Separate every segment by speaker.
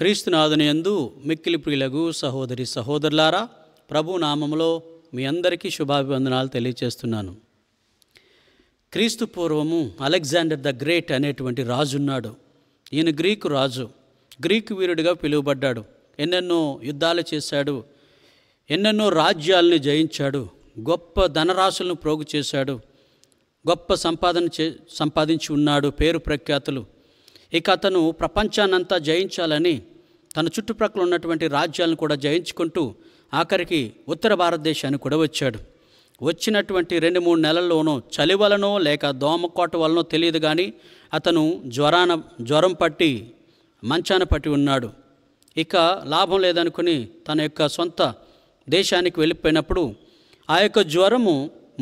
Speaker 1: క్రీస్తునాథునియందు మిక్కిలి ప్రియులకు సహోదరి సహోదరులారా ప్రభు నామములో మీ అందరికీ శుభాభివందనాలు తెలియచేస్తున్నాను క్రీస్తు పూర్వము అలెగ్జాండర్ ద గ్రేట్ అనేటువంటి రాజున్నాడు ఈయన గ్రీకు రాజు గ్రీకు వీరుడిగా పిలువబడ్డాడు ఎన్నెన్నో యుద్ధాలు చేశాడు ఎన్నెన్నో రాజ్యాలను జయించాడు గొప్ప ధనరాశులను ప్రోగు చేశాడు గొప్ప సంపాదన చే సంపాదించి ఉన్నాడు పేరు ప్రఖ్యాతులు ఇక అతను ప్రపంచాన్నంతా జయించాలని తన చుట్టుప్రక్కల ఉన్నటువంటి రాజ్యాలను కూడా జయించుకుంటూ ఆఖరికి ఉత్తర భారతదేశానికి కూడా వచ్చాడు వచ్చినటువంటి రెండు మూడు నెలల్లోనో చలి వలనో లేక దోమకోట వలనో తెలియదు కానీ అతను జ్వరాన జ్వరం పట్టి మంచాన పట్టి ఉన్నాడు ఇక లాభం లేదనుకుని తన యొక్క సొంత దేశానికి వెళ్ళిపోయినప్పుడు ఆ యొక్క జ్వరము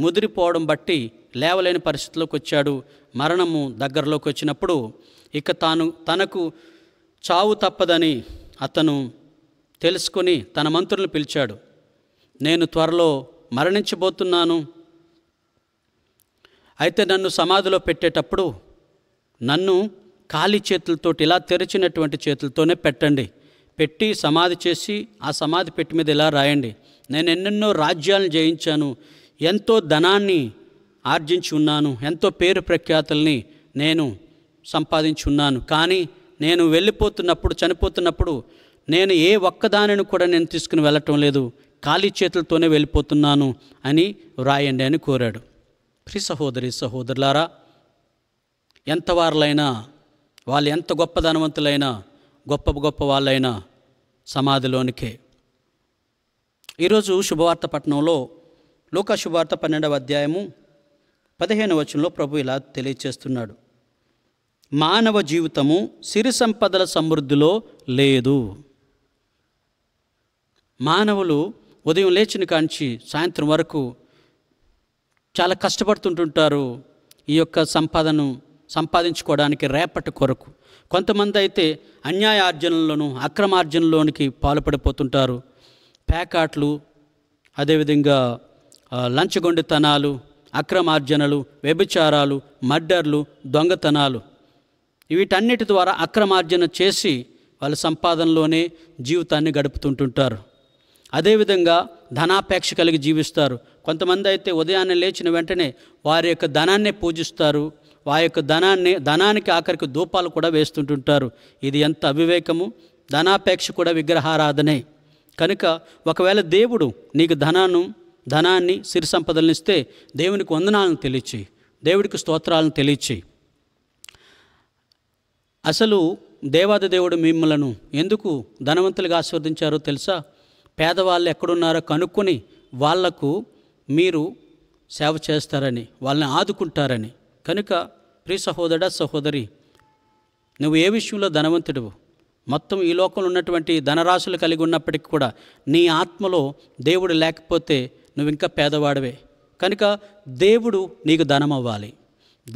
Speaker 1: ముదిరిపోవడం బట్టి లేవలేని పరిస్థితిలోకి వచ్చాడు మరణము దగ్గరలోకి వచ్చినప్పుడు ఇక తాను తనకు చావు తప్పదని అతను తెలుసుకుని తన మంత్రులను పిలిచాడు నేను త్వరలో మరణించబోతున్నాను అయితే నన్ను సమాధిలో పెట్టేటప్పుడు నన్ను ఖాళీ చేతులతో ఇలా తెరిచినటువంటి చేతులతోనే పెట్టండి పెట్టి సమాధి చేసి ఆ సమాధి పెట్టి మీద ఇలా రాయండి నేను ఎన్నెన్నో రాజ్యాలను జయించాను ఎంతో ధనాన్ని ఆర్జించి ఉన్నాను ఎంతో పేరు ప్రఖ్యాతుల్ని నేను సంపాదించున్నాను కానీ నేను వెళ్ళిపోతున్నప్పుడు చనిపోతున్నప్పుడు నేను ఏ ఒక్కదానిని కూడా నేను తీసుకుని వెళ్ళటం లేదు ఖాళీ చేతులతోనే వెళ్ళిపోతున్నాను అని వ్రాయండి అని కోరాడు ప్రి సహోదరి సహోదరులారా ఎంతవారులైనా వాళ్ళు ఎంత గొప్ప ధనవంతులైనా గొప్ప గొప్ప వాళ్ళైనా సమాధిలోనికే ఈరోజు శుభవార్త పట్టణంలో లోక శుభవార్త పన్నెండవ అధ్యాయము పదిహేను వచనంలో ప్రభు ఇలా తెలియచేస్తున్నాడు మానవ జీవితము సిరి సంపదల సమృద్ధిలో లేదు మానవులు ఉదయం లేచిన కాంచి సాయంత్రం వరకు చాలా కష్టపడుతుంటుంటారు ఈ యొక్క సంపాదను సంపాదించుకోవడానికి రేపటి కొరకు కొంతమంది అయితే అన్యాయ ఆర్జనలను అక్రమార్జనలోనికి పాల్పడిపోతుంటారు ప్యాకాట్లు అదేవిధంగా లంచగొండితనాలు అక్రమార్జనలు వ్యభిచారాలు మర్డర్లు దొంగతనాలు వీటన్నిటి ద్వారా అక్రమార్జన చేసి వాళ్ళ సంపాదనలోనే జీవితాన్ని గడుపుతుంటుంటారు అదేవిధంగా ధనాపేక్ష కలిగి జీవిస్తారు కొంతమంది అయితే ఉదయాన్నే లేచిన వెంటనే వారి యొక్క ధనాన్నే పూజిస్తారు వారి యొక్క ధనాన్ని ధనానికి ఆఖరికి దూపాలు కూడా వేస్తుంటుంటారు ఇది ఎంత అవివేకము ధనాపేక్ష కూడా విగ్రహారాధనే కనుక ఒకవేళ దేవుడు నీకు ధనాను ధనాన్ని సిరి సంపదలను ఇస్తే దేవునికి వందనాలను తెలియచేయి దేవుడికి స్తోత్రాలను తెలియచేయి అసలు దేవాది దేవుడు మిమ్మలను ఎందుకు ధనవంతులుగా ఆస్వాదించారో తెలుసా పేదవాళ్ళు ఎక్కడున్నారో కనుక్కొని వాళ్లకు మీరు సేవ చేస్తారని వాళ్ళని ఆదుకుంటారని కనుక ప్రియ సహోదర సహోదరి నువ్వు ఏ విషయంలో ధనవంతుడు మొత్తం ఈ లోకంలో ఉన్నటువంటి ధనరాశులు కలిగి ఉన్నప్పటికీ కూడా నీ ఆత్మలో దేవుడు లేకపోతే నువ్వు ఇంకా పేదవాడవే కనుక దేవుడు నీకు ధనం అవ్వాలి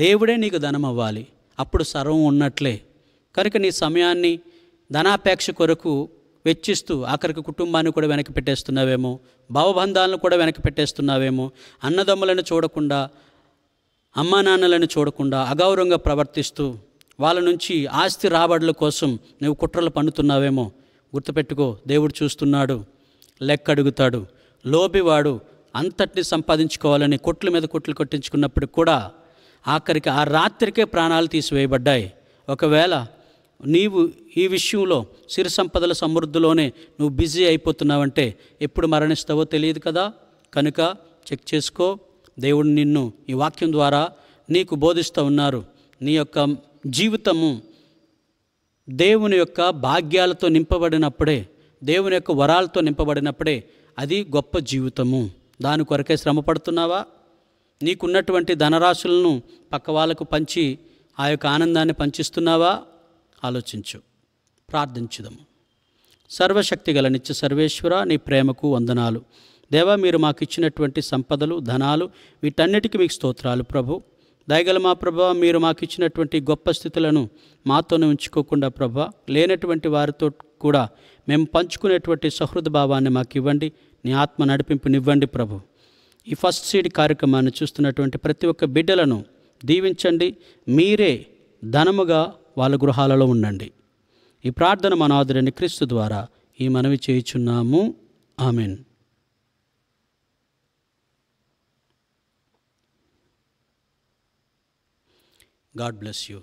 Speaker 1: దేవుడే నీకు ధనం అవ్వాలి అప్పుడు సర్వం ఉన్నట్లే కనుక నీ సమయాన్ని ధనాపేక్ష కొరకు వెచ్చిస్తూ ఆఖరికి కుటుంబాన్ని కూడా వెనక్కి పెట్టేస్తున్నావేమో భావబంధాలను కూడా వెనక్కి పెట్టేస్తున్నావేమో అన్నదమ్ములను చూడకుండా అమ్మా నాన్నలను చూడకుండా అగౌరవంగా ప్రవర్తిస్తూ వాళ్ళ నుంచి ఆస్తి రాబడుల కోసం నువ్వు కుట్రలు పన్నుతున్నావేమో గుర్తుపెట్టుకో దేవుడు చూస్తున్నాడు లెక్కడుగుతాడు లోబివాడు అంతటిని సంపాదించుకోవాలని కొట్ల మీద కొట్లు కొట్టించుకున్నప్పుడు కూడా ఆఖరికి ఆ రాత్రికే ప్రాణాలు తీసివేయబడ్డాయి ఒకవేళ నీవు ఈ విషయంలో సిరి సంపదల సమృద్ధిలోనే నువ్వు బిజీ అయిపోతున్నావంటే ఎప్పుడు మరణిస్తావో తెలియదు కదా కనుక చెక్ చేసుకో దేవుడు నిన్ను ఈ వాక్యం ద్వారా నీకు బోధిస్తూ ఉన్నారు నీ యొక్క జీవితము దేవుని యొక్క భాగ్యాలతో నింపబడినప్పుడే దేవుని యొక్క వరాలతో నింపబడినప్పుడే అది గొప్ప జీవితము దాని కొరకే శ్రమ పడుతున్నావా నీకున్నటువంటి ధనరాశులను పక్క వాళ్ళకు పంచి ఆ యొక్క ఆనందాన్ని పంచిస్తున్నావా ఆలోచించు ప్రార్థించుదాము సర్వశక్తి గల నిత్య సర్వేశ్వర నీ ప్రేమకు వందనాలు దేవ మీరు మాకు ఇచ్చినటువంటి సంపదలు ధనాలు వీటన్నిటికీ మీకు స్తోత్రాలు ప్రభు దయగల మా ప్రభా మీరు మాకు ఇచ్చినటువంటి గొప్ప స్థితులను మాతోనే ఉంచుకోకుండా ప్రభా లేనటువంటి వారితో కూడా మేము పంచుకునేటువంటి సహృద భావాన్ని మాకు ఇవ్వండి నీ ఆత్మ నడిపింపునివ్వండి ప్రభు ఈ ఫస్ట్ సీడ్ కార్యక్రమాన్ని చూస్తున్నటువంటి ప్రతి ఒక్క బిడ్డలను దీవించండి మీరే ధనముగా వాళ్ళ గృహాలలో ఉండండి ఈ ప్రార్థన మనాదురని క్రీస్తు ద్వారా ఈ మనవి చేయుచున్నాము ఆమెన్ గాడ్ బ్లెస్ యూ